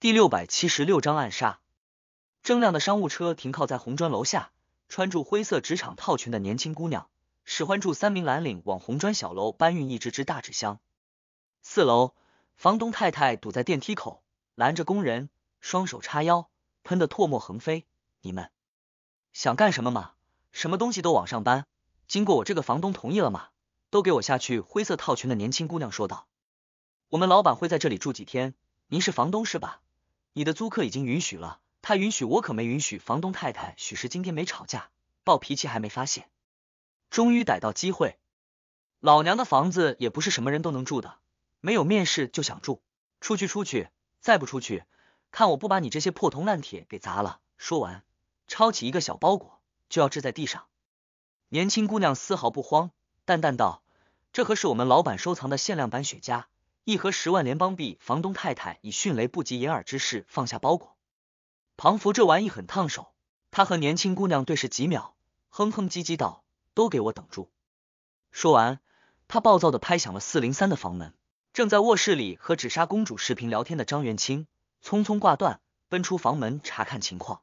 第六百七十六章暗杀。铮亮的商务车停靠在红砖楼下，穿着灰色职场套裙的年轻姑娘使唤住三名蓝领，往红砖小楼搬运一只只大纸箱。四楼，房东太太堵在电梯口，拦着工人，双手叉腰，喷的唾沫横飞：“你们想干什么嘛？什么东西都往上搬，经过我这个房东同意了吗？都给我下去！”灰色套裙的年轻姑娘说道：“我们老板会在这里住几天？您是房东是吧？”你的租客已经允许了，他允许我可没允许。房东太太许是今天没吵架，暴脾气还没发现，终于逮到机会。老娘的房子也不是什么人都能住的，没有面试就想住，出去出去，再不出去，看我不把你这些破铜烂铁给砸了！说完，抄起一个小包裹就要掷在地上。年轻姑娘丝毫不慌，淡淡道：“这可是我们老板收藏的限量版雪茄。”一盒十万联邦币，房东太太以迅雷不及掩耳之势放下包裹。庞福这玩意很烫手，他和年轻姑娘对视几秒，哼哼唧唧道：“都给我等住！”说完，他暴躁的拍响了四零三的房门。正在卧室里和纸莎公主视频聊天的张元清，匆匆挂断，奔出房门查看情况。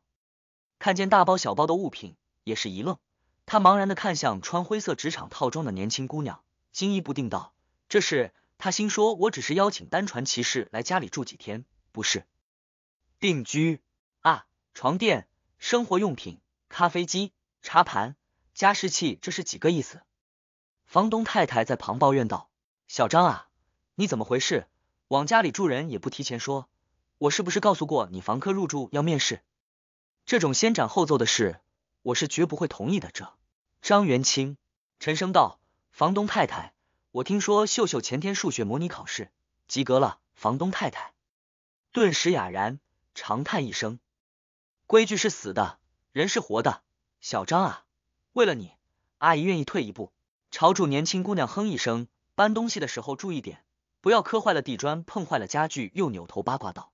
看见大包小包的物品，也是一愣。他茫然的看向穿灰色职场套装的年轻姑娘，惊疑不定道：“这是？”他心说：“我只是邀请单传骑士来家里住几天，不是定居啊！床垫、生活用品、咖啡机、茶盘、加湿器，这是几个意思？”房东太太在旁抱怨道：“小张啊，你怎么回事？往家里住人也不提前说，我是不是告诉过你，房客入住要面试？这种先斩后奏的事，我是绝不会同意的。”这张元清沉声道：“房东太太。”我听说秀秀前天数学模拟考试及格了，房东太太顿时哑然，长叹一声。规矩是死的，人是活的。小张啊，为了你，阿姨愿意退一步。朝住年轻姑娘哼一声，搬东西的时候注意点，不要磕坏了地砖，碰坏了家具。又扭头八卦道：“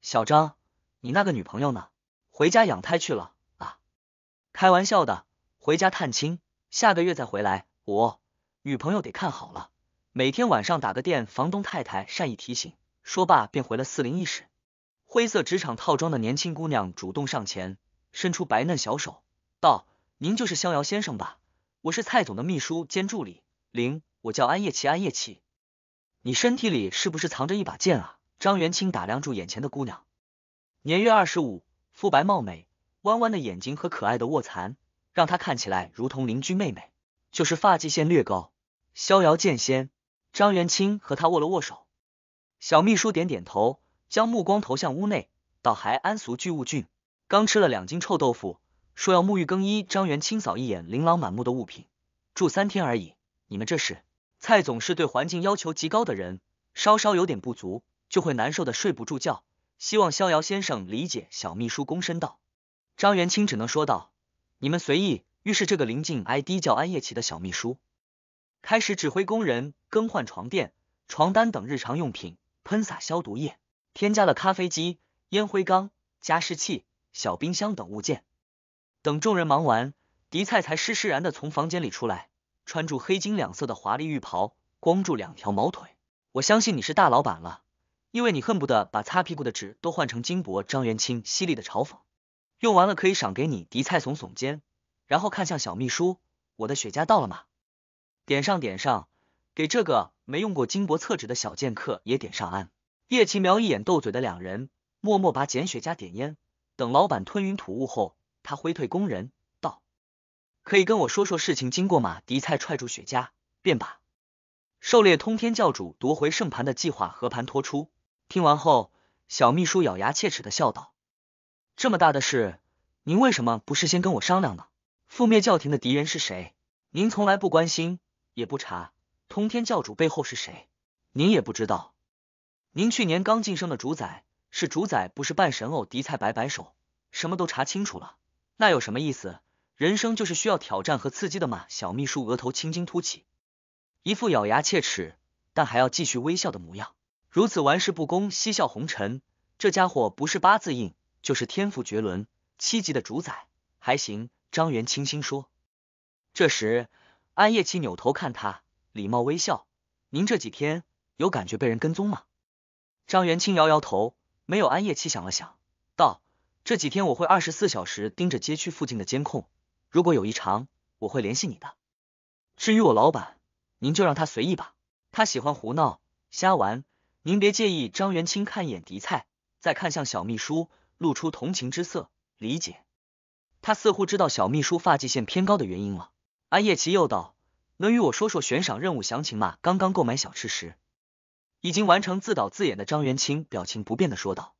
小张，你那个女朋友呢？回家养胎去了啊？开玩笑的，回家探亲，下个月再回来。”我。女朋友得看好了，每天晚上打个电。房东太太善意提醒，说罢便回了四零一室。灰色职场套装的年轻姑娘主动上前，伸出白嫩小手，道：“您就是逍遥先生吧？我是蔡总的秘书兼助理林，我叫安叶琪。安叶琪，你身体里是不是藏着一把剑啊？”张元清打量住眼前的姑娘，年约二十五，肤白貌美，弯弯的眼睛和可爱的卧蚕，让她看起来如同邻居妹妹，就是发际线略高。逍遥剑仙张元清和他握了握手，小秘书点点头，将目光投向屋内，倒还安俗巨物郡。刚吃了两斤臭豆腐，说要沐浴更衣。张元清扫一眼琳琅满目的物品，住三天而已。你们这是？蔡总是对环境要求极高的人，稍稍有点不足，就会难受的睡不住觉。希望逍遥先生理解。小秘书躬身道。张元清只能说道：“你们随意。”于是这个临近 ID 叫安夜琪的小秘书。开始指挥工人更换床垫、床单等日常用品，喷洒消毒液，添加了咖啡机、烟灰缸、加湿器、小冰箱等物件。等众人忙完，狄菜才施施然的从房间里出来，穿住黑金两色的华丽浴袍，光住两条毛腿。我相信你是大老板了，因为你恨不得把擦屁股的纸都换成金箔。张元清犀利的嘲讽。用完了可以赏给你。狄菜耸耸肩，然后看向小秘书：“我的雪茄到了吗？”点上，点上，给这个没用过金箔厕纸的小剑客也点上。安叶奇瞄一眼斗嘴的两人，默默把捡雪茄、点烟。等老板吞云吐雾后，他挥退工人，道：“可以跟我说说事情经过吗？”迪菜踹住雪茄，便把狩猎通天教主夺回圣盘的计划和盘托出。听完后，小秘书咬牙切齿的笑道：“这么大的事，您为什么不事先跟我商量呢？覆灭教廷的敌人是谁？您从来不关心。”也不查通天教主背后是谁，您也不知道。您去年刚晋升的主宰是主宰，不是半神偶。狄菜摆摆手，什么都查清楚了，那有什么意思？人生就是需要挑战和刺激的嘛。小秘书额头青筋凸起，一副咬牙切齿但还要继续微笑的模样。如此玩世不恭，嬉笑红尘，这家伙不是八字硬，就是天赋绝伦。七级的主宰还行。张元清心说，这时。安叶琪扭头看他，礼貌微笑。您这几天有感觉被人跟踪吗？张元清摇摇头，没有。安叶琪想了想，道：“这几天我会二十四小时盯着街区附近的监控，如果有异常，我会联系你的。至于我老板，您就让他随意吧，他喜欢胡闹瞎玩，您别介意。”张元清看一眼狄菜，再看向小秘书，露出同情之色，理解。他似乎知道小秘书发际线偏高的原因了。安叶奇又道：“能与我说说悬赏任务详情吗？”刚刚购买小吃时，已经完成自导自演的张元清表情不变的说道：“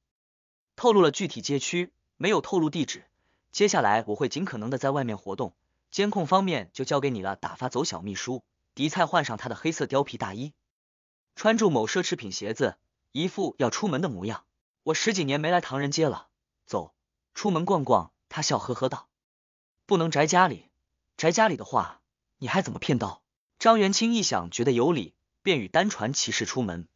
透露了具体街区，没有透露地址。接下来我会尽可能的在外面活动，监控方面就交给你了。”打发走小秘书，迪菜换上他的黑色貂皮大衣，穿住某奢侈品鞋子，一副要出门的模样。我十几年没来唐人街了，走，出门逛逛。他笑呵呵道：“不能宅家里。”宅家里的话，你还怎么骗到？张元清一想，觉得有理，便与单传骑士出门。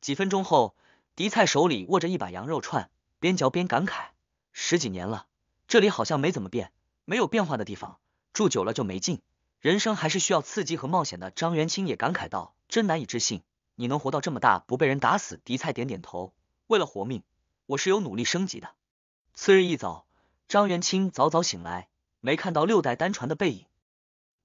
几分钟后，狄菜手里握着一把羊肉串，边嚼边感慨：十几年了，这里好像没怎么变，没有变化的地方，住久了就没劲，人生还是需要刺激和冒险的。张元清也感慨道：真难以置信，你能活到这么大，不被人打死？狄菜点点头，为了活命，我是有努力升级的。次日一早，张元清早早醒来。没看到六代单传的背影，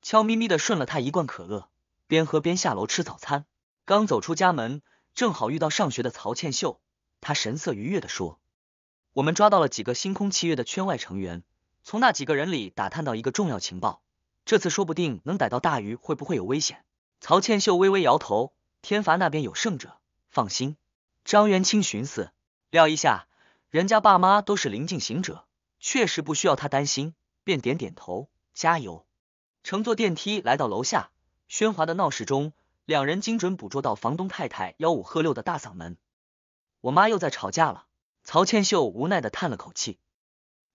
悄咪咪的顺了他一罐可乐，边喝边下楼吃早餐。刚走出家门，正好遇到上学的曹倩秀。他神色愉悦的说：“我们抓到了几个星空契约的圈外成员，从那几个人里打探到一个重要情报，这次说不定能逮到大鱼。会不会有危险？”曹倩秀微微摇头：“天罚那边有胜者，放心。”张元清寻思：料一下，人家爸妈都是临近行者，确实不需要他担心。便点点头，加油。乘坐电梯来到楼下，喧哗的闹市中，两人精准捕捉到房东太太吆五喝六的大嗓门。我妈又在吵架了。曹倩秀无奈的叹了口气。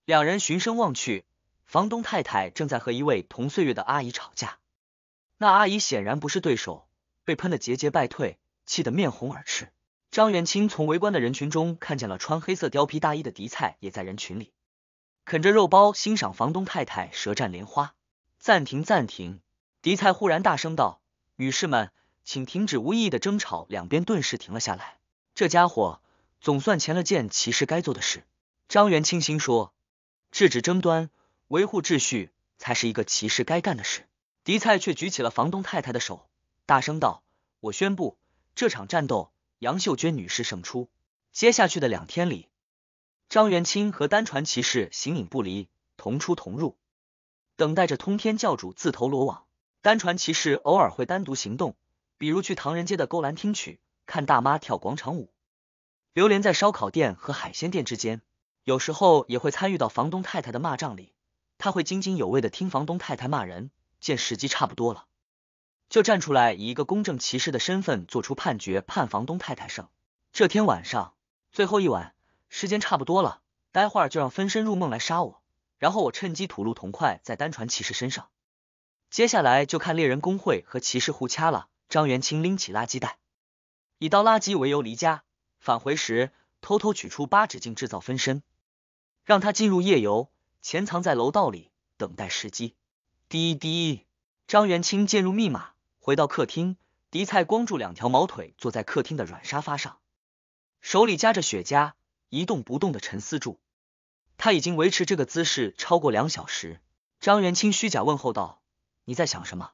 两人循声望去，房东太太正在和一位同岁月的阿姨吵架。那阿姨显然不是对手，被喷的节节败退，气得面红耳赤。张元清从围观的人群中看见了穿黑色貂皮大衣的迪菜，也在人群里。啃着肉包，欣赏房东太太舌战莲花。暂停，暂停。狄菜忽然大声道：“女士们，请停止无意义的争吵。”两边顿时停了下来。这家伙总算前了件骑士该做的事。张元清心说，制止争端，维护秩序，才是一个骑士该干的事。狄菜却举起了房东太太的手，大声道：“我宣布，这场战斗，杨秀娟女士胜出。接下去的两天里。”张元清和单传骑士形影不离，同出同入，等待着通天教主自投罗网。单传骑士偶尔会单独行动，比如去唐人街的勾栏听曲，看大妈跳广场舞，流连在烧烤店和海鲜店之间。有时候也会参与到房东太太的骂仗里，他会津津有味的听房东太太骂人，见时机差不多了，就站出来以一个公正骑士的身份做出判决，判房东太太胜。这天晚上，最后一晚。时间差不多了，待会儿就让分身入梦来杀我，然后我趁机吐露铜块在单传骑士身上。接下来就看猎人工会和骑士互掐了。张元清拎起垃圾袋，以倒垃圾为由离家，返回时偷偷取出八指镜制造分身，让他进入夜游，潜藏在楼道里等待时机。滴滴，张元清进入密码，回到客厅，迪菜光柱两条毛腿坐在客厅的软沙发上，手里夹着雪茄。一动不动的沉思住，他已经维持这个姿势超过两小时。张元清虚假问候道：“你在想什么？”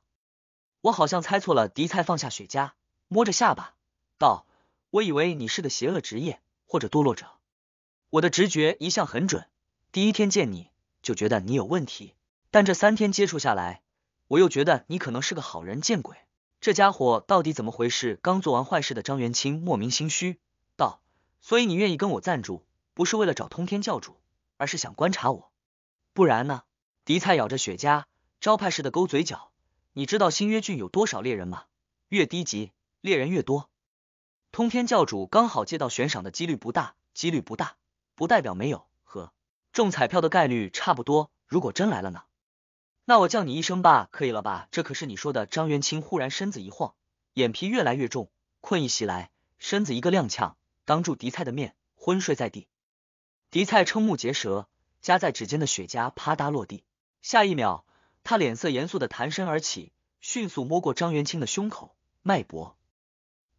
我好像猜错了。迪菜放下雪茄，摸着下巴道：“我以为你是个邪恶职业或者堕落者，我的直觉一向很准。第一天见你就觉得你有问题，但这三天接触下来，我又觉得你可能是个好人。见鬼，这家伙到底怎么回事？”刚做完坏事的张元清莫名心虚。所以你愿意跟我暂住，不是为了找通天教主，而是想观察我。不然呢？迪菜咬着雪茄，招牌式的勾嘴角。你知道新约郡有多少猎人吗？越低级猎人越多。通天教主刚好接到悬赏的几率不大，几率不大，不代表没有。呵，中彩票的概率差不多。如果真来了呢？那我叫你一声爸，可以了吧？这可是你说的。张元清忽然身子一晃，眼皮越来越重，困意袭来，身子一个踉跄。当住狄菜的面昏睡在地，狄菜瞠目结舌，夹在指尖的雪茄啪嗒落地。下一秒，他脸色严肃的弹身而起，迅速摸过张元清的胸口脉搏，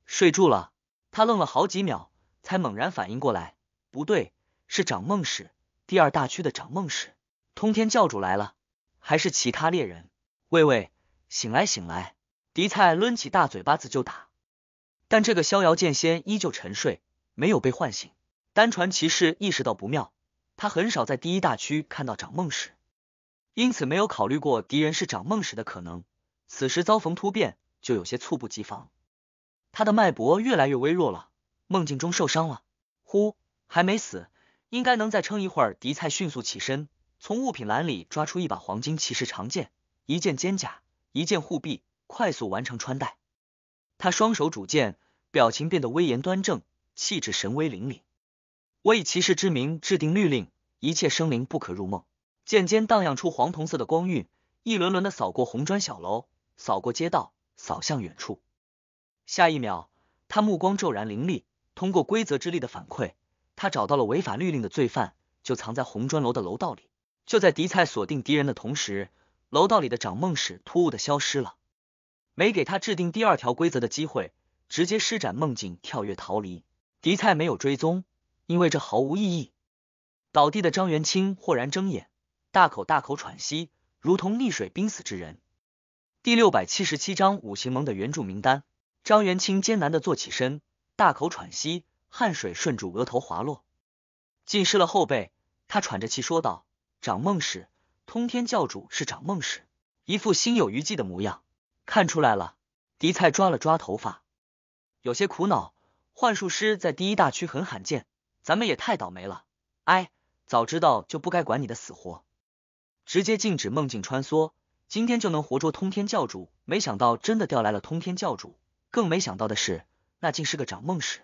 睡住了。他愣了好几秒，才猛然反应过来，不对，是长梦使第二大区的长梦使，通天教主来了，还是其他猎人？喂喂，醒来，醒来！狄菜抡起大嘴巴子就打，但这个逍遥剑仙依旧沉睡。没有被唤醒，单传骑士意识到不妙。他很少在第一大区看到长梦使，因此没有考虑过敌人是长梦使的可能。此时遭逢突变，就有些猝不及防。他的脉搏越来越微弱了，梦境中受伤了，呼，还没死，应该能再撑一会儿。迪菜迅速起身，从物品栏里抓出一把黄金骑士长剑，一件肩甲，一件护臂，快速完成穿戴。他双手拄剑，表情变得威严端正。气质神威凛凛，我以骑士之名制定律令，一切生灵不可入梦。剑尖荡漾出黄铜色的光晕，一轮轮的扫过红砖小楼，扫过街道，扫向远处。下一秒，他目光骤然凌厉。通过规则之力的反馈，他找到了违法律令的罪犯，就藏在红砖楼的楼道里。就在狄菜锁定敌人的同时，楼道里的掌梦使突兀的消失了，没给他制定第二条规则的机会，直接施展梦境跳跃逃离。狄菜没有追踪，因为这毫无意义。倒地的张元清豁然睁眼，大口大口喘息，如同溺水濒死之人。第六百七十七章五行盟的援助名单。张元清艰难的坐起身，大口喘息，汗水顺住额头滑落，浸湿了后背。他喘着气说道：“长梦使，通天教主是长梦使。”一副心有余悸的模样。看出来了，狄菜抓了抓头发，有些苦恼。幻术师在第一大区很罕见，咱们也太倒霉了。哎，早知道就不该管你的死活，直接禁止梦境穿梭，今天就能活捉通天教主。没想到真的调来了通天教主，更没想到的是，那竟是个长梦使。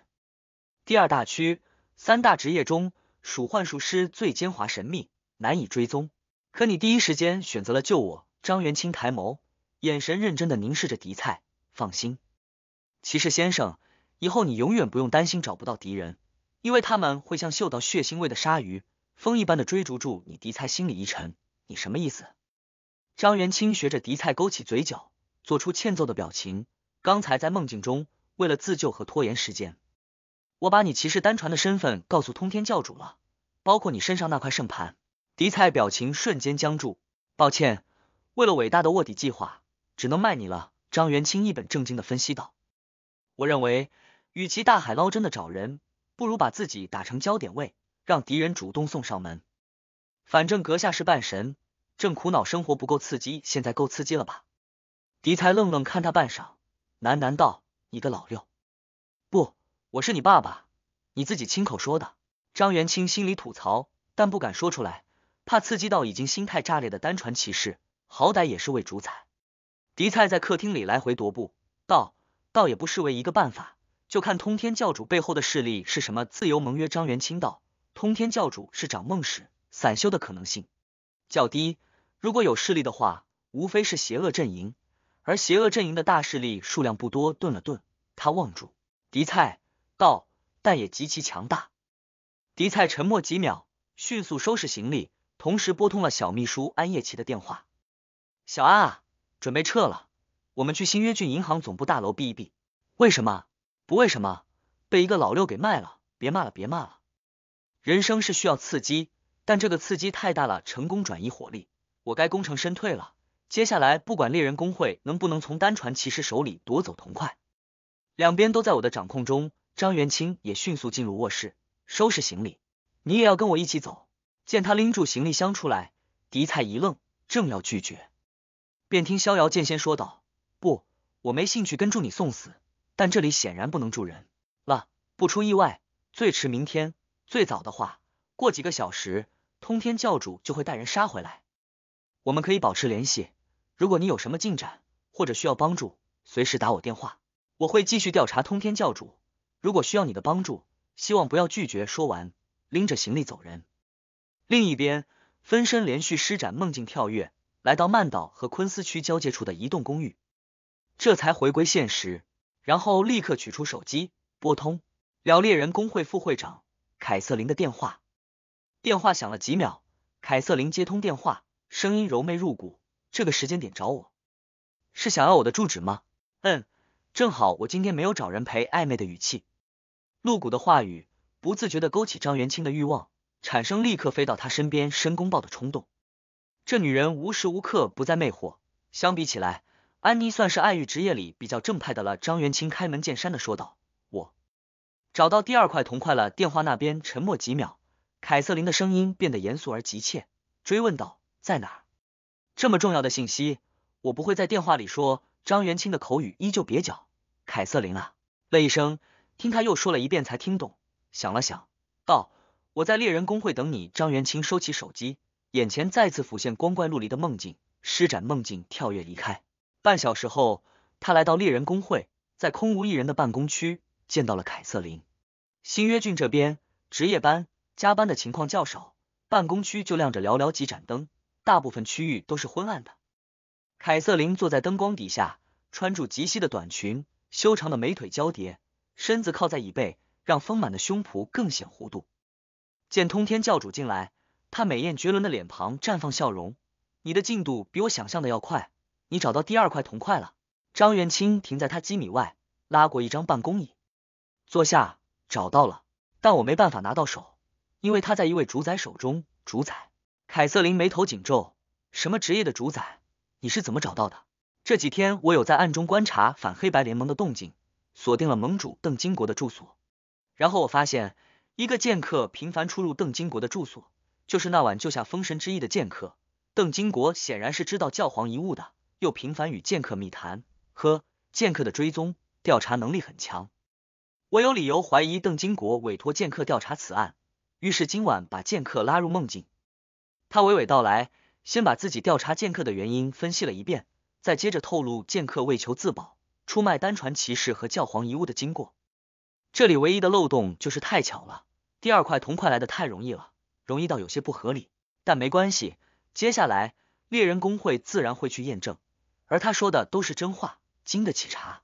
第二大区三大职业中，属幻术师最奸猾神秘，难以追踪。可你第一时间选择了救我。张元清抬眸，眼神认真的凝视着狄菜，放心，骑士先生。以后你永远不用担心找不到敌人，因为他们会像嗅到血腥味的鲨鱼，风一般的追逐住你。迪菜心里一沉，你什么意思？张元清学着迪菜勾起嘴角，做出欠揍的表情。刚才在梦境中，为了自救和拖延时间，我把你骑士单传的身份告诉通天教主了，包括你身上那块圣盘。迪菜表情瞬间僵住。抱歉，为了伟大的卧底计划，只能卖你了。张元清一本正经的分析道：“我认为。”与其大海捞针的找人，不如把自己打成焦点位，让敌人主动送上门。反正阁下是半神，正苦恼生活不够刺激，现在够刺激了吧？狄才愣愣看他半晌，喃喃道：“你个老六！”不，我是你爸爸，你自己亲口说的。”张元清心里吐槽，但不敢说出来，怕刺激到已经心态炸裂的单传骑士。好歹也是位主宰。狄菜在客厅里来回踱步，道：“倒也不失为一个办法。”就看通天教主背后的势力是什么。自由盟约，张元清道。通天教主是掌梦使，散修的可能性较低。如果有势力的话，无非是邪恶阵营，而邪恶阵营的大势力数量不多。顿了顿，他望住狄菜道，但也极其强大。狄菜沉默几秒，迅速收拾行李，同时拨通了小秘书安叶琪的电话。小安啊，准备撤了，我们去新约郡银行总部大楼避一避。为什么？不为什么，被一个老六给卖了。别骂了，别骂了。人生是需要刺激，但这个刺激太大了。成功转移火力，我该功成身退了。接下来不管猎人工会能不能从单传骑士手里夺走铜块，两边都在我的掌控中。张元清也迅速进入卧室收拾行李，你也要跟我一起走。见他拎住行李箱出来，狄菜一愣，正要拒绝，便听逍遥剑仙说道：“不，我没兴趣跟住你送死。”但这里显然不能住人了。不出意外，最迟明天，最早的话，过几个小时，通天教主就会带人杀回来。我们可以保持联系。如果你有什么进展或者需要帮助，随时打我电话。我会继续调查通天教主。如果需要你的帮助，希望不要拒绝。说完，拎着行李走人。另一边，分身连续施展梦境跳跃，来到曼岛和昆斯区交界处的一栋公寓，这才回归现实。然后立刻取出手机，拨通了猎人工会副会长凯瑟琳的电话。电话响了几秒，凯瑟琳接通电话，声音柔媚入骨：“这个时间点找我，是想要我的住址吗？”“嗯，正好我今天没有找人陪。”暧昧的语气，露骨的话语，不自觉的勾起张元清的欲望，产生立刻飞到他身边申公豹的冲动。这女人无时无刻不在魅惑，相比起来。安妮算是爱玉职业里比较正派的了。张元清开门见山的说道：“我找到第二块铜块了。”电话那边沉默几秒，凯瑟琳的声音变得严肃而急切，追问道：“在哪？”这么重要的信息，我不会在电话里说。张元清的口语依旧蹩脚，凯瑟琳啊了一声，听他又说了一遍才听懂。想了想，道：“我在猎人工会等你。”张元清收起手机，眼前再次浮现光怪陆离的梦境，施展梦境跳跃离开。半小时后，他来到猎人工会，在空无一人的办公区见到了凯瑟琳。新约郡这边值夜班、加班的情况较少，办公区就亮着寥寥几盏灯，大部分区域都是昏暗的。凯瑟琳坐在灯光底下，穿着极细的短裙，修长的美腿交叠，身子靠在椅背，让丰满的胸脯更显弧度。见通天教主进来，她美艳绝伦的脸庞绽放笑容。你的进度比我想象的要快。你找到第二块铜块了？张元清停在他几米外，拉过一张办公椅坐下。找到了，但我没办法拿到手，因为他在一位主宰手中。主宰凯瑟琳眉头紧皱：“什么职业的主宰？你是怎么找到的？”这几天我有在暗中观察反黑白联盟的动静，锁定了盟主邓金国的住所。然后我发现一个剑客频繁出入邓金国的住所，就是那晚救下封神之翼的剑客。邓金国显然是知道教皇遗物的。又频繁与剑客密谈，呵，剑客的追踪调查能力很强，我有理由怀疑邓金国委托剑客调查此案，于是今晚把剑客拉入梦境。他娓娓道来，先把自己调查剑客的原因分析了一遍，再接着透露剑客为求自保，出卖单传骑士和教皇遗物的经过。这里唯一的漏洞就是太巧了，第二块铜块来的太容易了，容易到有些不合理，但没关系，接下来猎人工会自然会去验证。而他说的都是真话，经得起查。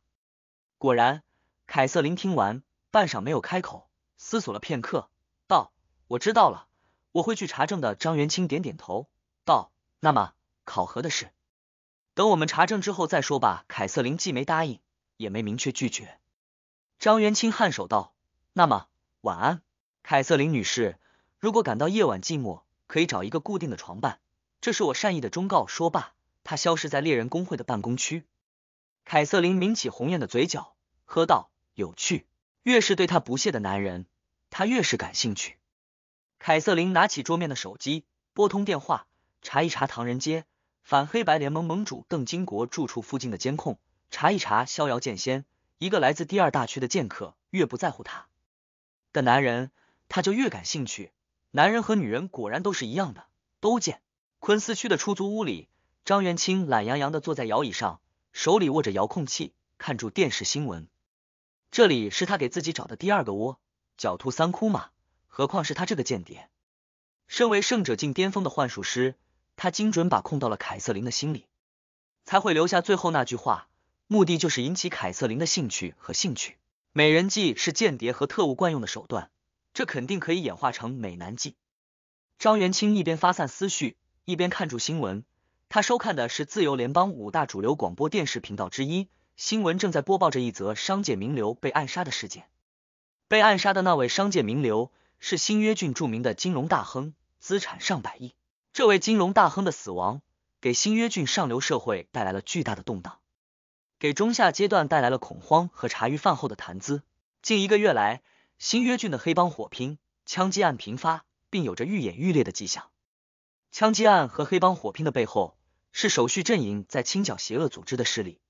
果然，凯瑟琳听完，半晌没有开口，思索了片刻，道：“我知道了，我会去查证的。”张元清点点头，道：“那么，考核的事，等我们查证之后再说吧。”凯瑟琳既没答应，也没明确拒绝。张元清颔首道：“那么，晚安，凯瑟琳女士。如果感到夜晚寂寞，可以找一个固定的床伴，这是我善意的忠告。”说罢。他消失在猎人工会的办公区。凯瑟琳抿起红艳的嘴角，喝道：“有趣，越是对他不屑的男人，他越是感兴趣。”凯瑟琳拿起桌面的手机，拨通电话，查一查唐人街反黑白联盟盟主邓金国住处附近的监控，查一查逍遥剑仙，一个来自第二大区的剑客，越不在乎他的男人，他就越感兴趣。男人和女人果然都是一样的，都贱。昆斯区的出租屋里。张元清懒洋洋地坐在摇椅上，手里握着遥控器，看住电视新闻。这里是他给自己找的第二个窝，狡兔三窟嘛。何况是他这个间谍，身为圣者境巅峰的幻术师，他精准把控到了凯瑟琳的心里，才会留下最后那句话，目的就是引起凯瑟琳的兴趣和兴趣。美人计是间谍和特务惯用的手段，这肯定可以演化成美男计。张元清一边发散思绪，一边看住新闻。他收看的是自由联邦五大主流广播电视频道之一，新闻正在播报着一则商界名流被暗杀的事件。被暗杀的那位商界名流是新约郡著名的金融大亨，资产上百亿。这位金融大亨的死亡给新约郡上流社会带来了巨大的动荡，给中下阶段带来了恐慌和茶余饭后的谈资。近一个月来，新约郡的黑帮火拼、枪击案频发，并有着愈演愈烈的迹象。枪击案和黑帮火拼的背后。是手续阵营在清剿邪恶组织的势力，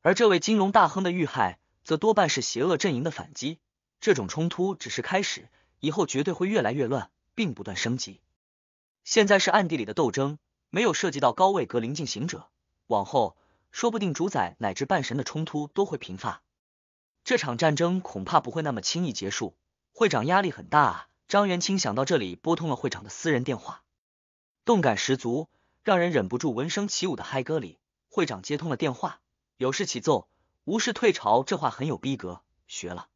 而这位金融大亨的遇害，则多半是邪恶阵营的反击。这种冲突只是开始，以后绝对会越来越乱，并不断升级。现在是暗地里的斗争，没有涉及到高位格林进行者，往后说不定主宰乃至半神的冲突都会频发。这场战争恐怕不会那么轻易结束。会长压力很大。张元清想到这里，拨通了会长的私人电话，动感十足。让人忍不住闻声起舞的嗨歌里，会长接通了电话。有事启奏，无事退朝，这话很有逼格，学了。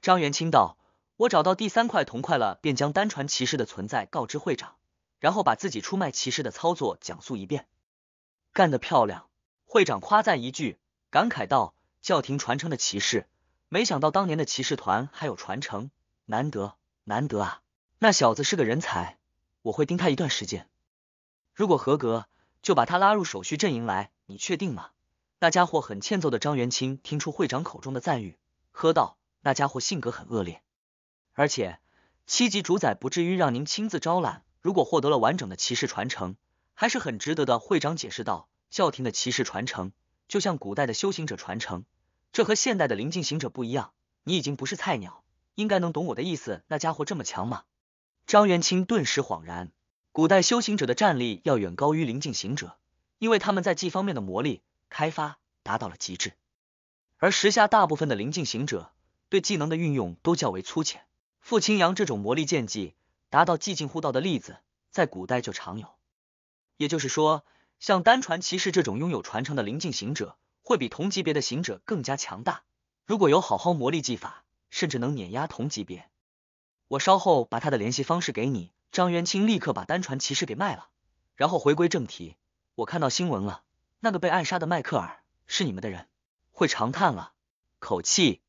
张元清道：“我找到第三块铜块了，便将单传骑士的存在告知会长，然后把自己出卖骑士的操作讲述一遍。干得漂亮！”会长夸赞一句，感慨道：“教廷传承的骑士，没想到当年的骑士团还有传承，难得，难得啊！那小子是个人才，我会盯他一段时间。”如果合格，就把他拉入手续阵营来。你确定吗？那家伙很欠揍的。张元清听出会长口中的赞誉，喝道：“那家伙性格很恶劣，而且七级主宰不至于让您亲自招揽。如果获得了完整的骑士传承，还是很值得的。”会长解释道：“教廷的骑士传承，就像古代的修行者传承，这和现代的灵境行者不一样。你已经不是菜鸟，应该能懂我的意思。”那家伙这么强吗？张元清顿时恍然。古代修行者的战力要远高于灵境行者，因为他们在技方面的魔力开发达到了极致，而时下大部分的灵境行者对技能的运用都较为粗浅。傅青阳这种魔力剑技达到寂静护道的例子，在古代就常有。也就是说，像单传骑士这种拥有传承的灵境行者，会比同级别的行者更加强大。如果有好好魔力技法，甚至能碾压同级别。我稍后把他的联系方式给你。张元清立刻把单传骑士给卖了，然后回归正题。我看到新闻了，那个被暗杀的迈克尔是你们的人，会长叹了口气，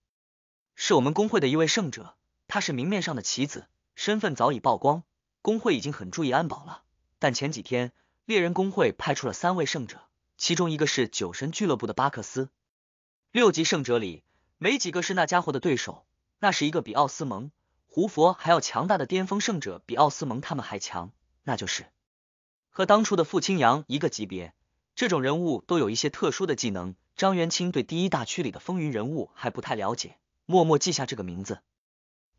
是我们工会的一位圣者，他是明面上的棋子，身份早已曝光，工会已经很注意安保了。但前几天猎人工会派出了三位圣者，其中一个是酒神俱乐部的巴克斯，六级圣者里没几个是那家伙的对手，那是一个比奥斯蒙。胡佛还要强大的巅峰圣者，比奥斯蒙他们还强，那就是和当初的傅青阳一个级别。这种人物都有一些特殊的技能。张元清对第一大区里的风云人物还不太了解，默默记下这个名字，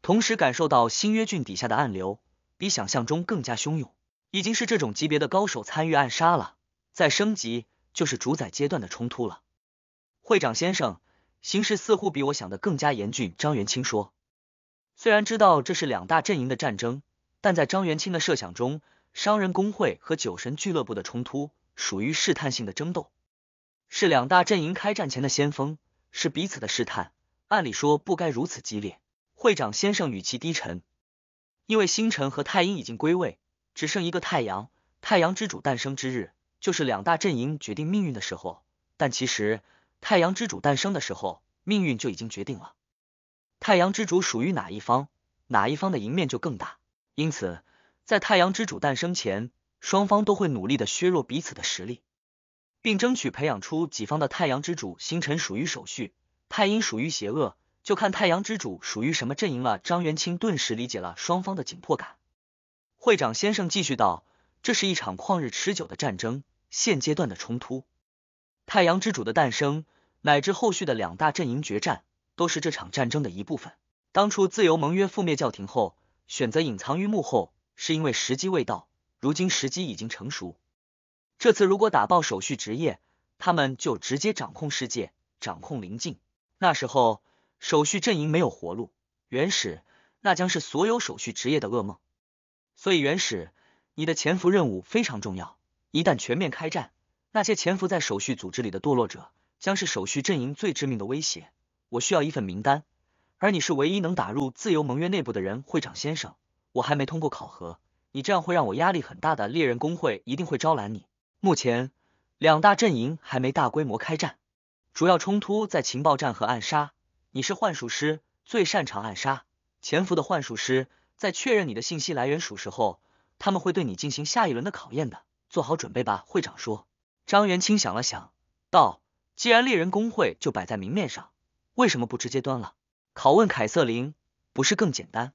同时感受到新约郡底下的暗流比想象中更加汹涌，已经是这种级别的高手参与暗杀了。再升级就是主宰阶段的冲突了。会长先生，形势似乎比我想的更加严峻。”张元清说。虽然知道这是两大阵营的战争，但在张元清的设想中，商人工会和酒神俱乐部的冲突属于试探性的争斗，是两大阵营开战前的先锋，是彼此的试探。按理说不该如此激烈。会长先生语气低沉，因为星辰和太阴已经归位，只剩一个太阳。太阳之主诞生之日，就是两大阵营决定命运的时候。但其实，太阳之主诞生的时候，命运就已经决定了。太阳之主属于哪一方，哪一方的赢面就更大。因此，在太阳之主诞生前，双方都会努力的削弱彼此的实力，并争取培养出己方的太阳之主。星辰属于守序，太阴属于邪恶，就看太阳之主属于什么阵营了。张元清顿时理解了双方的紧迫感。会长先生继续道：“这是一场旷日持久的战争，现阶段的冲突，太阳之主的诞生，乃至后续的两大阵营决战。”都是这场战争的一部分。当初自由盟约覆灭教廷后，选择隐藏于幕后，是因为时机未到。如今时机已经成熟，这次如果打爆手续职业，他们就直接掌控世界，掌控临近。那时候，手续阵营没有活路。原始，那将是所有手续职业的噩梦。所以，原始，你的潜伏任务非常重要。一旦全面开战，那些潜伏在手续组织里的堕落者，将是手续阵营最致命的威胁。我需要一份名单，而你是唯一能打入自由盟约内部的人，会长先生。我还没通过考核，你这样会让我压力很大的。猎人工会一定会招揽你。目前两大阵营还没大规模开战，主要冲突在情报战和暗杀。你是幻术师，最擅长暗杀，潜伏的幻术师在确认你的信息来源属实后，他们会对你进行下一轮的考验的，做好准备吧。会长说。张元清想了想，道：“既然猎人工会就摆在明面上。”为什么不直接端了？拷问凯瑟琳不是更简单？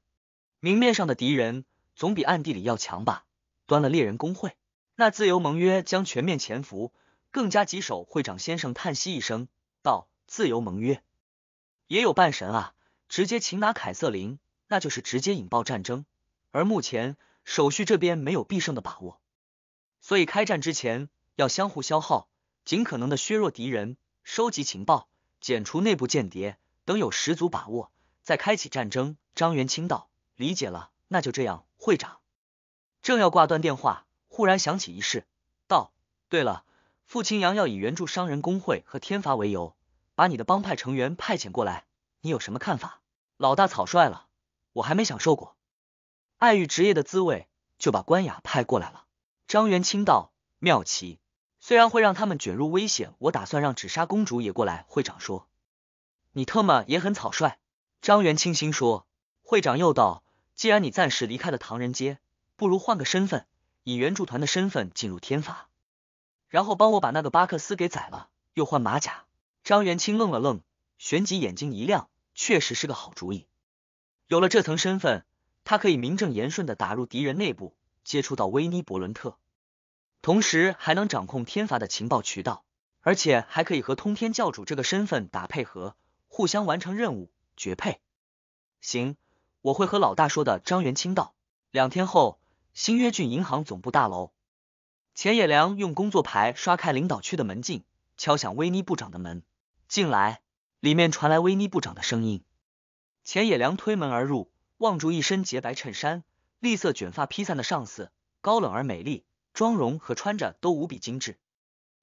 明面上的敌人总比暗地里要强吧？端了猎人工会，那自由盟约将全面潜伏，更加棘手。会长先生叹息一声道：“自由盟约也有半神啊，直接擒拿凯瑟琳，那就是直接引爆战争。而目前手续这边没有必胜的把握，所以开战之前要相互消耗，尽可能的削弱敌人，收集情报。”剪除内部间谍，等有十足把握再开启战争。张元清道：“理解了，那就这样。”会长正要挂断电话，忽然想起一事，道：“对了，傅清扬要以援助商人工会和天罚为由，把你的帮派成员派遣过来，你有什么看法？”老大草率了，我还没享受过爱于职业的滋味，就把关雅派过来了。张元清道：“妙奇。”虽然会让他们卷入危险，我打算让纸莎公主也过来。会长说：“你特么也很草率。”张元清心说：“会长又道，既然你暂时离开了唐人街，不如换个身份，以援助团的身份进入天罚，然后帮我把那个巴克斯给宰了，又换马甲。”张元清愣了愣，旋即眼睛一亮，确实是个好主意。有了这层身份，他可以名正言顺的打入敌人内部，接触到威尼伯伦特。同时还能掌控天罚的情报渠道，而且还可以和通天教主这个身份打配合，互相完成任务，绝配。行，我会和老大说的。张元清道。两天后，新约郡银行总部大楼。钱野良用工作牌刷开领导区的门禁，敲响威尼部长的门。进来，里面传来威尼部长的声音。钱野良推门而入，望住一身洁白衬衫、栗色卷发披散的上司，高冷而美丽。妆容和穿着都无比精致。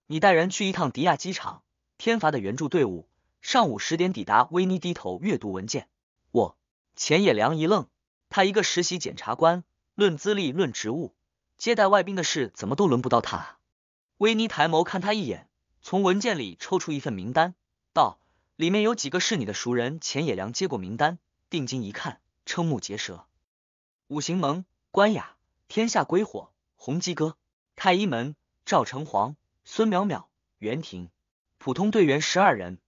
你带人去一趟迪亚机场。天罚的援助队伍上午十点抵达。维尼低头阅读文件。我，钱野良一愣，他一个实习检察官，论资历论职务，接待外宾的事怎么都轮不到他啊？维尼抬眸看他一眼，从文件里抽出一份名单，道：“里面有几个是你的熟人？”钱野良接过名单，定睛一看，瞠目结舌。五行盟，关雅，天下归火，红鸡哥。太医门赵成、黄孙淼淼、袁婷，普通队员十二人，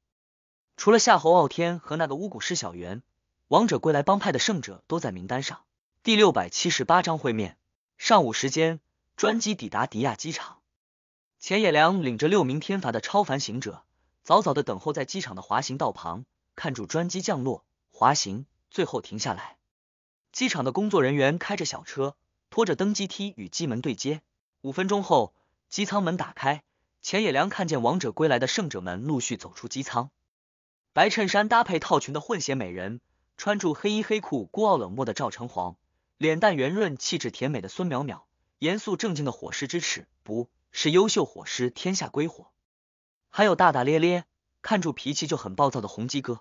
除了夏侯傲天和那个巫蛊师小袁，王者归来帮派的胜者都在名单上。第六百七十八章会面。上午时间，专机抵达迪亚机场。钱野良领着六名天罚的超凡行者，早早的等候在机场的滑行道旁，看住专机降落、滑行，最后停下来。机场的工作人员开着小车，拖着登机梯与机门对接。五分钟后，机舱门打开，钱野良看见王者归来的圣者们陆续走出机舱。白衬衫搭配套裙的混血美人，穿住黑衣黑裤孤傲冷漠的赵成皇，脸蛋圆润气质甜美的孙淼淼，严肃正经的火师之耻，不是优秀火师天下归火，还有大大咧咧看住脾气就很暴躁的红鸡哥，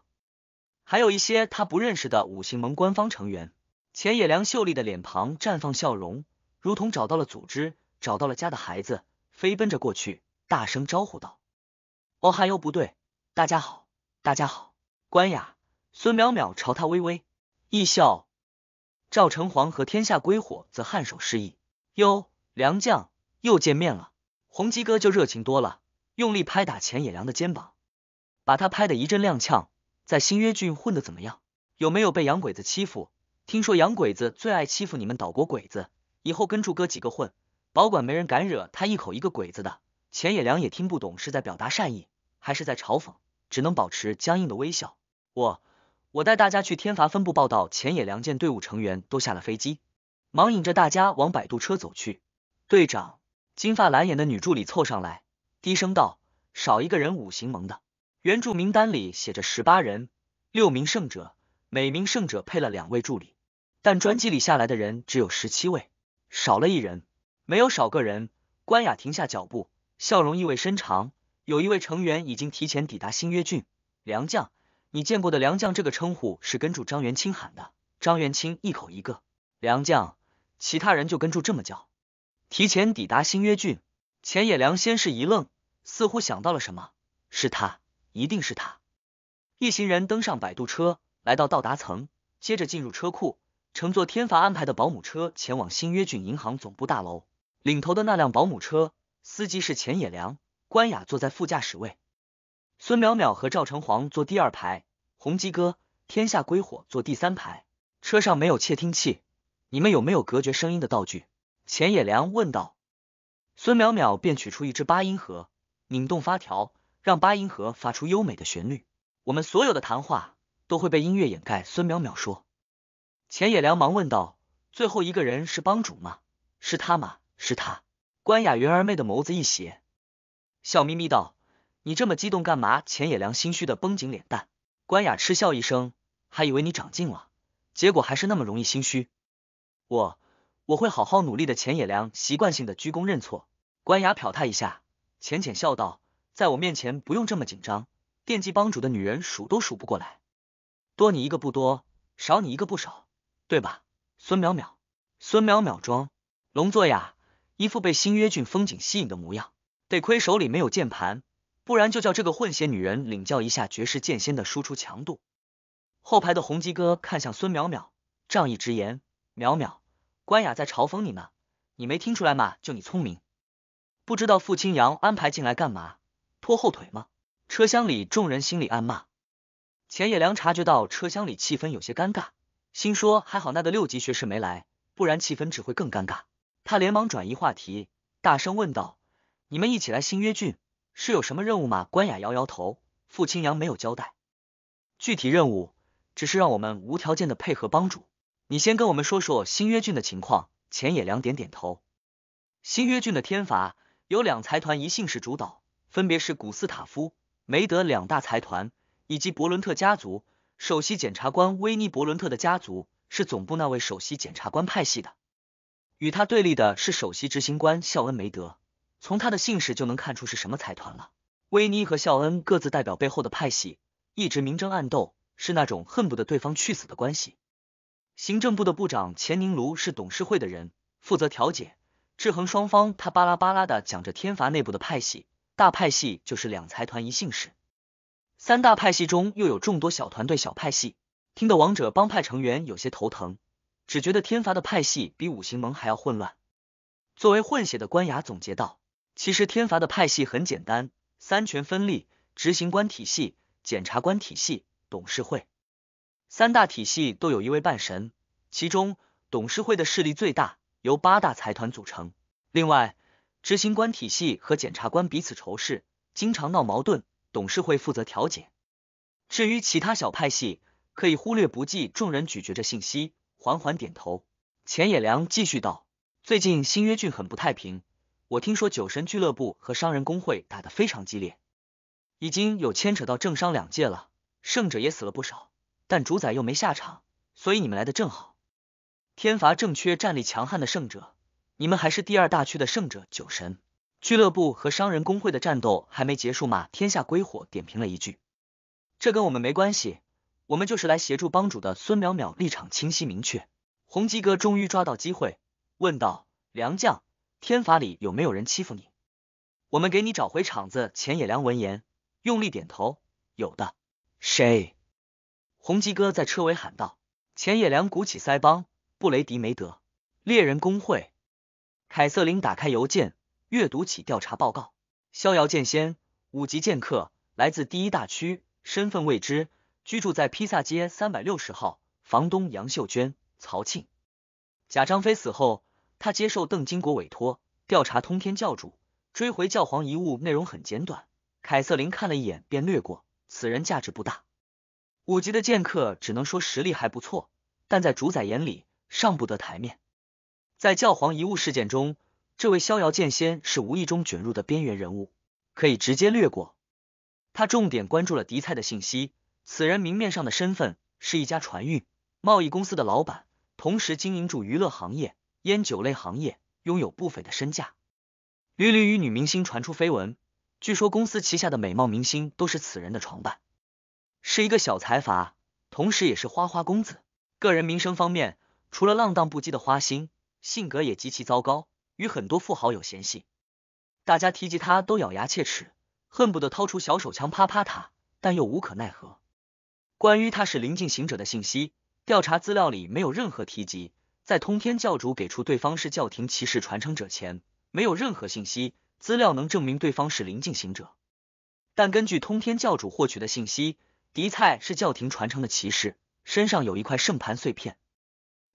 还有一些他不认识的五行盟官方成员。钱野良秀丽的脸庞绽放笑容，如同找到了组织。找到了家的孩子，飞奔着过去，大声招呼道：“哦哈哟，不对，大家好，大家好！”关雅、孙淼淼朝他微微一笑，赵成皇和天下归火则颔首示意。哟，良将又见面了！洪吉哥就热情多了，用力拍打钱野良的肩膀，把他拍得一阵踉跄。在新约郡混得怎么样？有没有被洋鬼子欺负？听说洋鬼子最爱欺负你们岛国鬼子，以后跟住哥几个混。保管没人敢惹他，一口一个鬼子的。钱野良也听不懂是在表达善意还是在嘲讽，只能保持僵硬的微笑。我我带大家去天罚分部报道。钱野良见队伍成员都下了飞机，忙引着大家往摆渡车走去。队长，金发蓝眼的女助理凑上来，低声道：“少一个人，五行盟的原著名单里写着十八人，六名胜者，每名胜者配了两位助理，但专机里下来的人只有十七位，少了一人。”没有少个人，关雅停下脚步，笑容意味深长。有一位成员已经提前抵达新约郡，梁将，你见过的梁将这个称呼是跟住张元清喊的，张元清一口一个梁将，其他人就跟住这么叫。提前抵达新约郡，浅野良先是一愣，似乎想到了什么，是他，一定是他。一行人登上摆渡车，来到到达层，接着进入车库，乘坐天罚安排的保姆车前往新约郡银行总部大楼。领头的那辆保姆车司机是钱野良，关雅坐在副驾驶位，孙淼淼和赵成黄坐第二排，红鸡哥、天下归火坐第三排。车上没有窃听器，你们有没有隔绝声音的道具？钱野良问道。孙淼淼便取出一只八音盒，拧动发条，让八音盒发出优美的旋律。我们所有的谈话都会被音乐掩盖。孙淼淼说。钱野良忙问道：“最后一个人是帮主吗？是他吗？”是他，关雅云儿妹的眸子一斜，笑眯眯道：“你这么激动干嘛？”浅野良心虚的绷紧脸蛋，关雅嗤笑一声，还以为你长进了，结果还是那么容易心虚。我我会好好努力的。浅野良习惯性的鞠躬认错，关雅瞟他一下，浅浅笑道：“在我面前不用这么紧张，惦记帮主的女人数都数不过来，多你一个不多，少你一个不少，对吧？”孙淼淼，孙淼淼装聋作哑。一副被新约郡风景吸引的模样，得亏手里没有键盘，不然就叫这个混血女人领教一下绝世剑仙的输出强度。后排的红鸡哥看向孙淼淼，仗义直言：“淼淼，关雅在嘲讽你呢，你没听出来吗？就你聪明，不知道傅清扬安排进来干嘛？拖后腿吗？”车厢里众人心里暗骂。钱野良察觉到车厢里气氛有些尴尬，心说还好那个六级学士没来，不然气氛只会更尴尬。他连忙转移话题，大声问道：“你们一起来新约郡是有什么任务吗？”关雅摇摇头，傅青阳没有交代具体任务，只是让我们无条件的配合帮主。你先跟我们说说新约郡的情况。浅野良点点头。新约郡的天罚由两财团一姓氏主导，分别是古斯塔夫、梅德两大财团，以及伯伦特家族。首席检察官威尼伯伦特的家族是总部那位首席检察官派系的。与他对立的是首席执行官肖恩梅德，从他的姓氏就能看出是什么财团了。威尼和肖恩各自代表背后的派系，一直明争暗斗，是那种恨不得对方去死的关系。行政部的部长钱宁卢是董事会的人，负责调解、制衡双方。他巴拉巴拉的讲着天罚内部的派系，大派系就是两财团一姓氏，三大派系中又有众多小团队、小派系，听得王者帮派成员有些头疼。只觉得天罚的派系比五行盟还要混乱。作为混血的官雅总结道：“其实天罚的派系很简单，三权分立，执行官体系、检察官体系、董事会三大体系都有一位半神。其中董事会的势力最大，由八大财团组成。另外，执行官体系和检察官彼此仇视，经常闹矛盾，董事会负责调解。至于其他小派系，可以忽略不计。”众人咀嚼着信息。缓缓点头，钱野良继续道：“最近新约郡很不太平，我听说酒神俱乐部和商人工会打得非常激烈，已经有牵扯到政商两界了，胜者也死了不少，但主宰又没下场，所以你们来的正好。天罚正缺战力强悍的胜者，你们还是第二大区的胜者。酒神俱乐部和商人工会的战斗还没结束嘛？”天下归火点评了一句：“这跟我们没关系。”我们就是来协助帮主的。孙淼淼立场清晰明确。红吉哥终于抓到机会，问道：“良将，天罚里有没有人欺负你？我们给你找回场子。”钱野良闻言用力点头：“有的。”谁？红吉哥在车尾喊道。钱野良鼓起腮帮：“布雷迪·梅德，猎人工会。”凯瑟琳打开邮件，阅读起调查报告。逍遥剑仙，五级剑客，来自第一大区，身份未知。居住在披萨街三百六十号，房东杨秀娟、曹庆。贾张飞死后，他接受邓金国委托调查通天教主，追回教皇遗物。内容很简短，凯瑟琳看了一眼便略过，此人价值不大。五级的剑客只能说实力还不错，但在主宰眼里上不得台面。在教皇遗物事件中，这位逍遥剑仙是无意中卷入的边缘人物，可以直接略过。他重点关注了狄泰的信息。此人明面上的身份是一家船运贸易公司的老板，同时经营住娱乐行业、烟酒类行业，拥有不菲的身价。屡屡与女明星传出绯闻，据说公司旗下的美貌明星都是此人的床伴，是一个小财阀，同时也是花花公子。个人名声方面，除了浪荡不羁的花心，性格也极其糟糕，与很多富豪有嫌隙。大家提及他都咬牙切齿，恨不得掏出小手枪啪啪他，但又无可奈何。关于他是灵境行者的信息，调查资料里没有任何提及。在通天教主给出对方是教廷骑士传承者前，没有任何信息资料能证明对方是灵境行者。但根据通天教主获取的信息，迪菜是教廷传承的骑士，身上有一块圣盘碎片。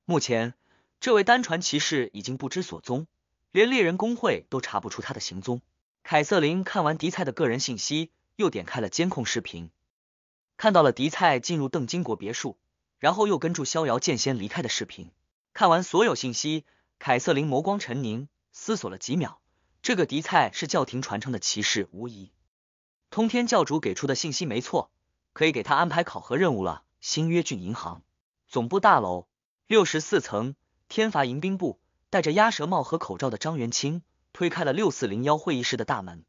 目前，这位单传骑士已经不知所踪，连猎人工会都查不出他的行踪。凯瑟琳看完迪菜的个人信息，又点开了监控视频。看到了狄菜进入邓金国别墅，然后又跟住逍遥剑仙离开的视频。看完所有信息，凯瑟琳眸光沉凝，思索了几秒。这个狄菜是教廷传承的骑士无疑。通天教主给出的信息没错，可以给他安排考核任务了。新约郡银行总部大楼六十四层天罚迎宾部，戴着鸭舌帽和口罩的张元清推开了六四零幺会议室的大门，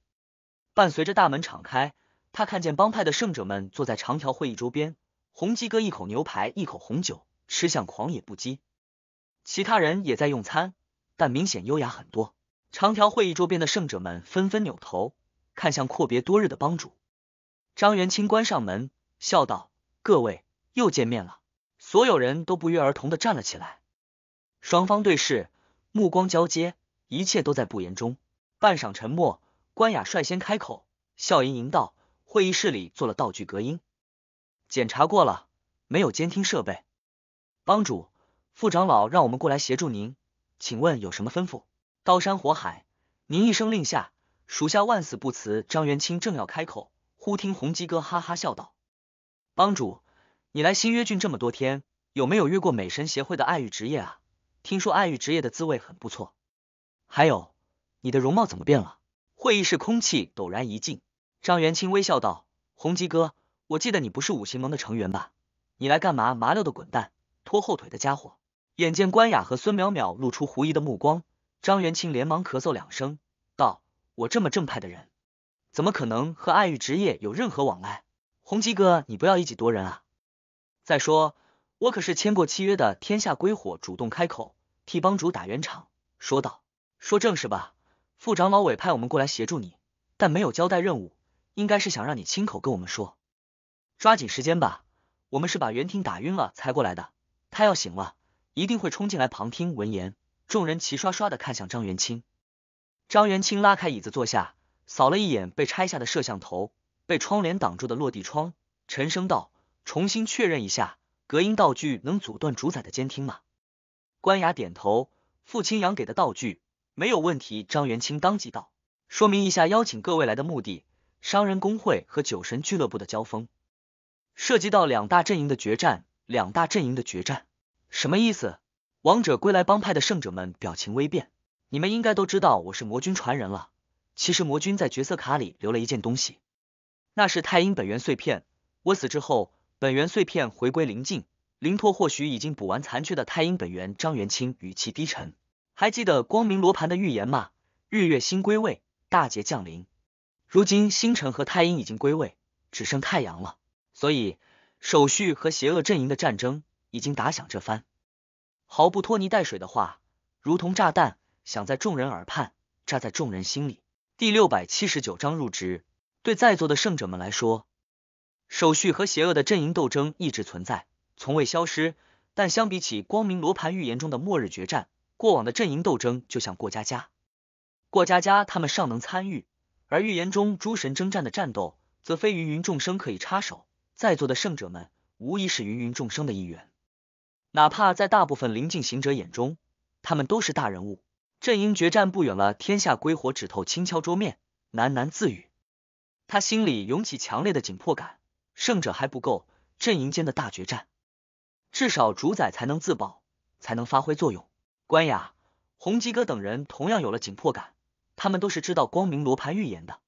伴随着大门敞开。他看见帮派的圣者们坐在长条会议周边，红基哥一口牛排一口红酒，吃相狂野不羁。其他人也在用餐，但明显优雅很多。长条会议桌边的圣者们纷纷扭头看向阔别多日的帮主张元清，关上门笑道：“各位又见面了。”所有人都不约而同的站了起来，双方对视，目光交接，一切都在不言中。半晌沉默，关雅率先开口，笑盈盈道。会议室里做了道具隔音，检查过了，没有监听设备。帮主，副长老让我们过来协助您，请问有什么吩咐？刀山火海，您一声令下，属下万死不辞。张元清正要开口，忽听洪基哥哈哈笑道：“帮主，你来新约郡这么多天，有没有约过美神协会的爱玉职业啊？听说爱玉职业的滋味很不错。还有，你的容貌怎么变了？”会议室空气陡然一静。张元清微笑道：“红基哥，我记得你不是五行盟的成员吧？你来干嘛？麻溜的滚蛋，拖后腿的家伙！”眼见关雅和孙淼淼露出狐疑的目光，张元清连忙咳嗽两声，道：“我这么正派的人，怎么可能和爱玉职业有任何往来？红基哥，你不要一己夺人啊！再说，我可是签过契约的。”天下归火主动开口替帮主打圆场，说道：“说正事吧，副长老委派我们过来协助你，但没有交代任务。”应该是想让你亲口跟我们说，抓紧时间吧。我们是把袁婷打晕了才过来的，他要醒了，一定会冲进来旁听。闻言，众人齐刷刷的看向张元清。张元清拉开椅子坐下，扫了一眼被拆下的摄像头、被窗帘挡住的落地窗，沉声道：“重新确认一下，隔音道具能阻断主宰的监听吗？”关雅点头。傅清扬给的道具没有问题。张元清当即道：“说明一下邀请各位来的目的。”商人工会和酒神俱乐部的交锋，涉及到两大阵营的决战。两大阵营的决战，什么意思？王者归来帮派的圣者们表情微变。你们应该都知道我是魔君传人了。其实魔君在角色卡里留了一件东西，那是太阴本源碎片。我死之后，本源碎片回归灵境，灵托或许已经补完残缺的太阴本源。张元清语气低沉，还记得光明罗盘的预言吗？日月星归位，大劫降临。如今，星辰和太阴已经归位，只剩太阳了。所以，守序和邪恶阵营的战争已经打响。这番毫不拖泥带水的话，如同炸弹，响在众人耳畔，扎在众人心里。第六百七十九章入职。对在座的胜者们来说，守序和邪恶的阵营斗争一直存在，从未消失。但相比起光明罗盘预言中的末日决战，过往的阵营斗争就像过家家。过家家，他们尚能参与。而预言中诸神征战的战斗，则非芸芸众生可以插手。在座的圣者们，无疑是芸芸众生的一员，哪怕在大部分灵境行者眼中，他们都是大人物。阵营决战不远了，天下归火指头轻敲桌面，喃喃自语。他心里涌起强烈的紧迫感，圣者还不够，阵营间的大决战，至少主宰才能自保，才能发挥作用。关雅、红吉哥等人同样有了紧迫感。他们都是知道光明罗盘预言的，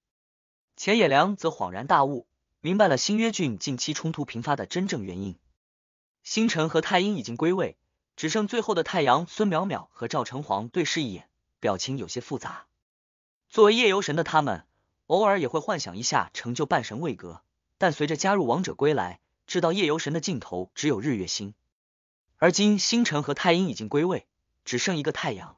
钱野良则恍然大悟，明白了新约郡近期冲突频发的真正原因。星辰和太阴已经归位，只剩最后的太阳。孙淼淼和赵成皇对视一眼，表情有些复杂。作为夜游神的他们，偶尔也会幻想一下成就半神位格，但随着加入王者归来，知道夜游神的尽头只有日月星。而今星辰和太阴已经归位，只剩一个太阳。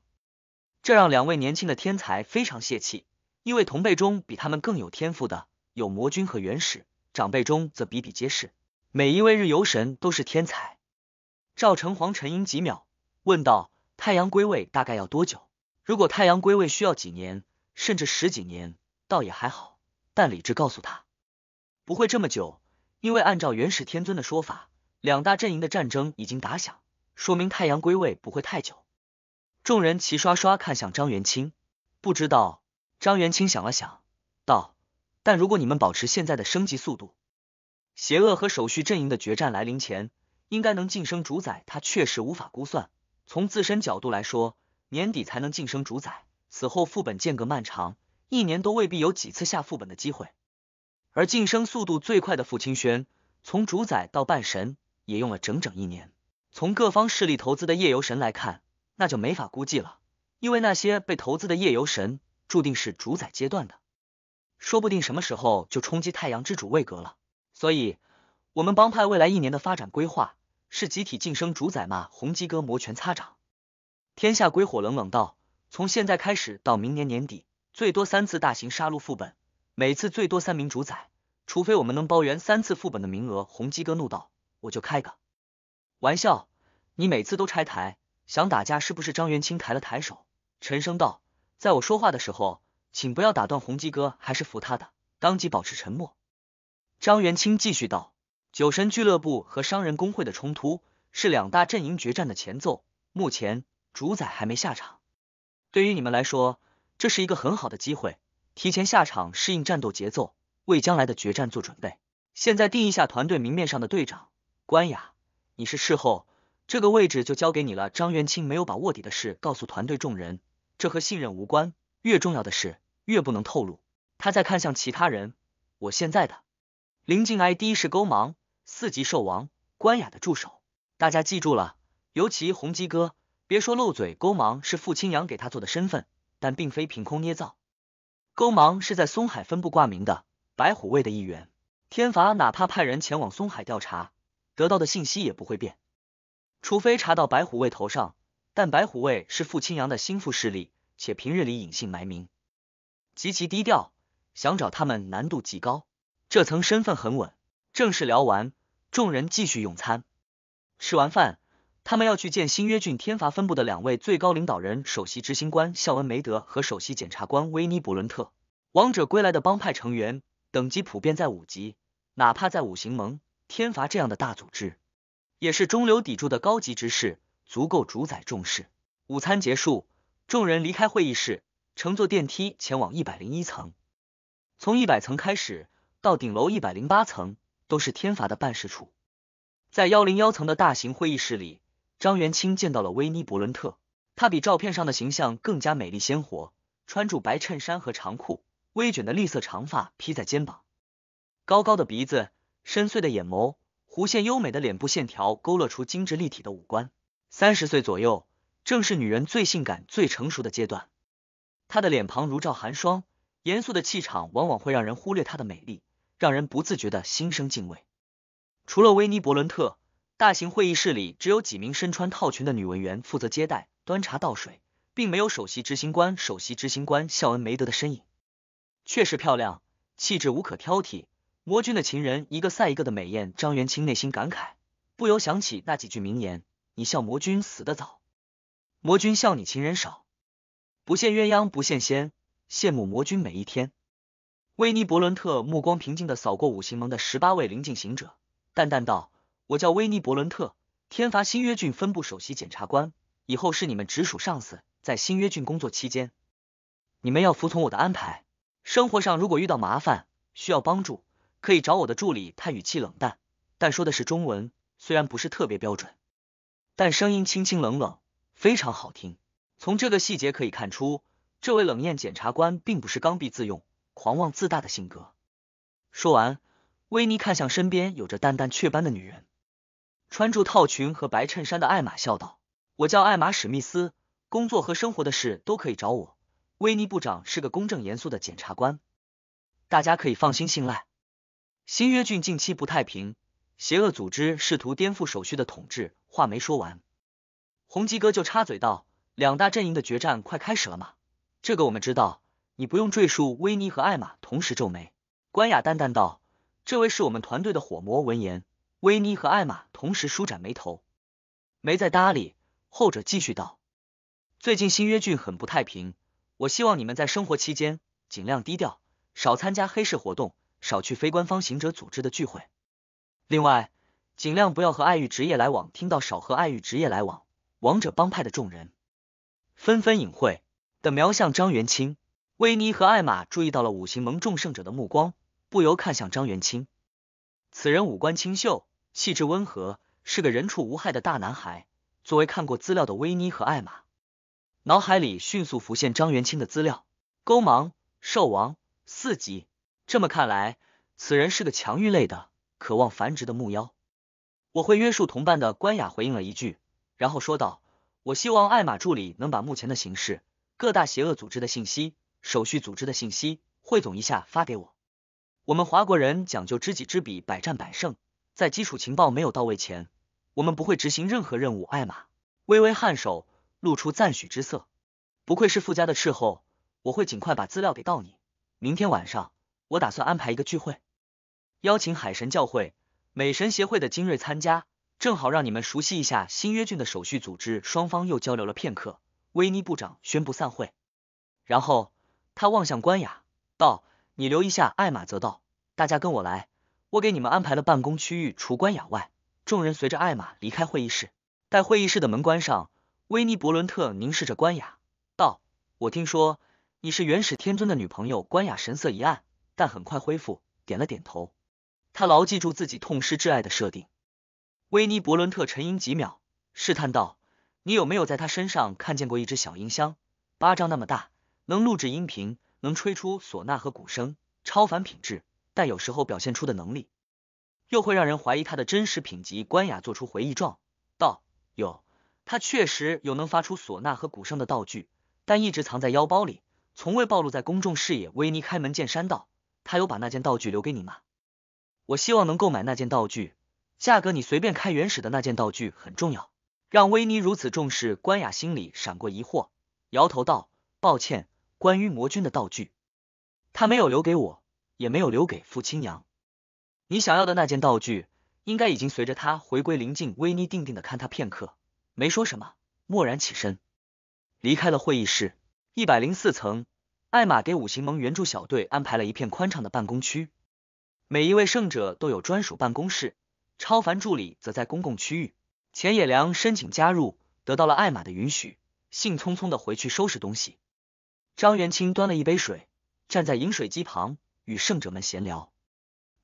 这让两位年轻的天才非常泄气，因为同辈中比他们更有天赋的有魔君和元始，长辈中则比比皆是。每一位日游神都是天才。赵成皇沉吟几秒，问道：“太阳归位大概要多久？如果太阳归位需要几年，甚至十几年，倒也还好。但理智告诉他，不会这么久，因为按照元始天尊的说法，两大阵营的战争已经打响，说明太阳归位不会太久。”众人齐刷刷看向张元清，不知道。张元清想了想，道：“但如果你们保持现在的升级速度，邪恶和手续阵营的决战来临前，应该能晋升主宰。他确实无法估算。从自身角度来说，年底才能晋升主宰，此后副本间隔漫长，一年都未必有几次下副本的机会。而晋升速度最快的傅清轩，从主宰到半神也用了整整一年。从各方势力投资的夜游神来看。”那就没法估计了，因为那些被投资的夜游神注定是主宰阶段的，说不定什么时候就冲击太阳之主位格了。所以，我们帮派未来一年的发展规划是集体晋升主宰嘛？红鸡哥摩拳擦掌。天下归火冷冷道：“从现在开始到明年年底，最多三次大型杀戮副本，每次最多三名主宰，除非我们能包圆三次副本的名额。”红鸡哥怒道：“我就开个玩笑，你每次都拆台。”想打架是不是？张元清抬了抬手，沉声道：“在我说话的时候，请不要打断。”红鸡哥还是服他的，当即保持沉默。张元清继续道：“酒神俱乐部和商人工会的冲突是两大阵营决战的前奏，目前主宰还没下场。对于你们来说，这是一个很好的机会，提前下场适应战斗节奏，为将来的决战做准备。现在定一下团队明面上的队长，关雅，你是事后。”这个位置就交给你了。张元清没有把卧底的事告诉团队众人，这和信任无关。越重要的事，越不能透露。他在看向其他人，我现在的临近 ID 是勾芒四级兽王关雅的助手，大家记住了，尤其红鸡哥，别说漏嘴，勾芒是傅清阳给他做的身份，但并非凭空捏造。勾芒是在松海分部挂名的白虎卫的一员，天罚哪怕派人前往松海调查，得到的信息也不会变。除非查到白虎卫头上，但白虎卫是傅青阳的心腹势力，且平日里隐姓埋名，极其低调，想找他们难度极高。这层身份很稳。正式聊完，众人继续用餐。吃完饭，他们要去见新约郡天罚分部的两位最高领导人——首席执行官肖恩梅德和首席检察官威尼伯伦特。王者归来的帮派成员等级普遍在五级，哪怕在五行盟、天罚这样的大组织。也是中流砥柱的高级执事，足够主宰众事。午餐结束，众人离开会议室，乘坐电梯前往一百零一层。从一百层开始到顶楼一百零八层，都是天罚的办事处。在幺零幺层的大型会议室里，张元清见到了维尼·伯伦特。他比照片上的形象更加美丽鲜活，穿着白衬衫和长裤，微卷的绿色长发披在肩膀，高高的鼻子，深邃的眼眸。弧线优美的脸部线条勾勒出精致立体的五官，三十岁左右正是女人最性感最成熟的阶段。她的脸庞如照寒霜，严肃的气场往往会让人忽略她的美丽，让人不自觉的心生敬畏。除了维尼·伯伦特，大型会议室里只有几名身穿套裙的女文员负责接待、端茶倒水，并没有首席执行官、首席执行官肖恩·梅德的身影。确实漂亮，气质无可挑剔。魔君的情人一个赛一个的美艳，张元清内心感慨，不由想起那几句名言：“你笑魔君死得早，魔君笑你情人少，不羡鸳鸯不羡仙，羡慕魔君每一天。”威尼伯伦特目光平静的扫过五行盟的十八位临近行者，淡淡道：“我叫威尼伯伦特，天罚新约郡分部首席检察官，以后是你们直属上司。在新约郡工作期间，你们要服从我的安排。生活上如果遇到麻烦，需要帮助。”可以找我的助理，他语气冷淡，但说的是中文，虽然不是特别标准，但声音清清冷冷，非常好听。从这个细节可以看出，这位冷艳检察官并不是刚愎自用、狂妄自大的性格。说完，威尼看向身边有着淡淡雀斑的女人，穿着套裙和白衬衫的艾玛笑道：“我叫艾玛史密斯，工作和生活的事都可以找我。威尼部长是个公正严肃的检察官，大家可以放心信赖。”新约郡近期不太平，邪恶组织试图颠覆首席的统治。话没说完，红基哥就插嘴道：“两大阵营的决战快开始了吗？”这个我们知道，你不用赘述。”威尼和艾玛同时皱眉，关雅淡淡道：“这位是我们团队的火魔。”闻言，威尼和艾玛同时舒展眉头，没再搭理。后者继续道：“最近新约郡很不太平，我希望你们在生活期间尽量低调，少参加黑市活动。”少去非官方行者组织的聚会，另外尽量不要和爱玉职业来往。听到少和爱玉职业来往，王者帮派的众人纷纷隐晦的瞄向张元清。威尼和艾玛注意到了五行盟众圣者的目光，不由看向张元清。此人五官清秀，气质温和，是个人畜无害的大男孩。作为看过资料的威尼和艾玛，脑海里迅速浮现张元清的资料：勾芒兽王四级。这么看来，此人是个强欲类的，渴望繁殖的木妖。我会约束同伴的关雅回应了一句，然后说道：“我希望艾玛助理能把目前的形势、各大邪恶组织的信息、手续组织的信息汇总一下发给我。我们华国人讲究知己知彼，百战百胜。在基础情报没有到位前，我们不会执行任何任务。”艾玛微微颔首，露出赞许之色。不愧是富家的斥候，我会尽快把资料给到你。明天晚上。我打算安排一个聚会，邀请海神教会、美神协会的精锐参加，正好让你们熟悉一下新约郡的手续组织。双方又交流了片刻，威尼部长宣布散会。然后他望向关雅，道：“你留一下。”艾玛则道：“大家跟我来，我给你们安排了办公区域。”除关雅外，众人随着艾玛离开会议室。待会议室的门关上，威尼伯伦特凝视着关雅，道：“我听说你是元始天尊的女朋友。”关雅神色一暗。但很快恢复，点了点头。他牢记住自己痛失挚爱的设定。威尼·伯伦特沉吟几秒，试探道：“你有没有在他身上看见过一只小音箱，巴掌那么大，能录制音频，能吹出唢呐和鼓声，超凡品质？但有时候表现出的能力，又会让人怀疑他的真实品级。”关雅做出回忆状道：“有，他确实有能发出唢呐和鼓声的道具，但一直藏在腰包里，从未暴露在公众视野。”威尼开门见山道。他有把那件道具留给你吗？我希望能购买那件道具，价格你随便开。原始的那件道具很重要，让威尼如此重视。关雅心里闪过疑惑，摇头道：“抱歉，关于魔君的道具，他没有留给我，也没有留给傅青阳，你想要的那件道具，应该已经随着他回归灵境。”威尼定定的看他片刻，没说什么，蓦然起身，离开了会议室。一百零四层。艾玛给五行盟援助小队安排了一片宽敞的办公区，每一位圣者都有专属办公室，超凡助理则在公共区域。浅野良申请加入，得到了艾玛的允许，兴冲冲的回去收拾东西。张元清端了一杯水，站在饮水机旁与圣者们闲聊，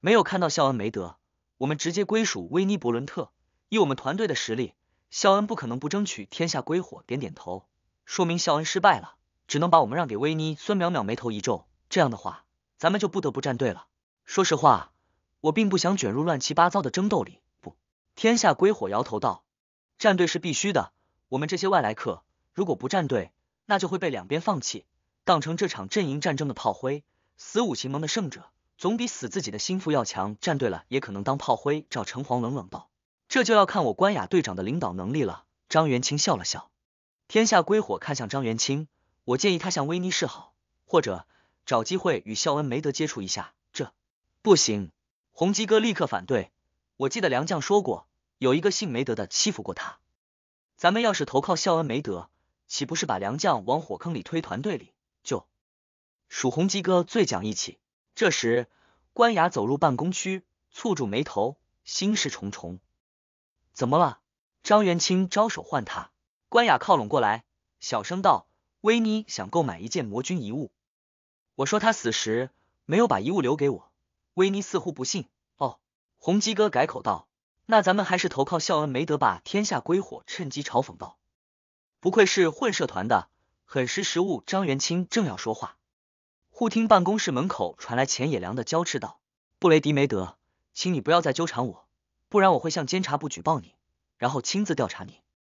没有看到肖恩梅德，我们直接归属威尼伯伦特。以我们团队的实力，肖恩不可能不争取天下归火。点点头，说明肖恩失败了。只能把我们让给威尼。孙淼淼眉头一皱，这样的话，咱们就不得不站队了。说实话，我并不想卷入乱七八糟的争斗里。不，天下归火摇头道，站队是必须的。我们这些外来客，如果不站队，那就会被两边放弃，当成这场阵营战争的炮灰。死五行盟的胜者，总比死自己的心腹要强。站队了，也可能当炮灰。赵城隍冷冷道，这就要看我关雅队长的领导能力了。张元清笑了笑，天下归火看向张元清。我建议他向威尼示好，或者找机会与肖恩梅德接触一下。这不行，红基哥立刻反对。我记得梁将说过，有一个姓梅德的欺负过他。咱们要是投靠肖恩梅德，岂不是把梁将往火坑里推？团队里就属红基哥最讲义气。这时，关雅走入办公区，蹙住眉头，心事重重。怎么了？张元清招手唤他，关雅靠拢过来，小声道。威尼想购买一件魔君遗物，我说他死时没有把遗物留给我。威尼似乎不信。哦，红基哥改口道：“那咱们还是投靠肖恩梅德吧。”天下归火趁机嘲讽道：“不愧是混社团的，很识时务。”张元清正要说话，忽听办公室门口传来钱野良的娇斥道：“布雷迪梅德，请你不要再纠缠我，不然我会向监察部举报你，然后亲自调查你。”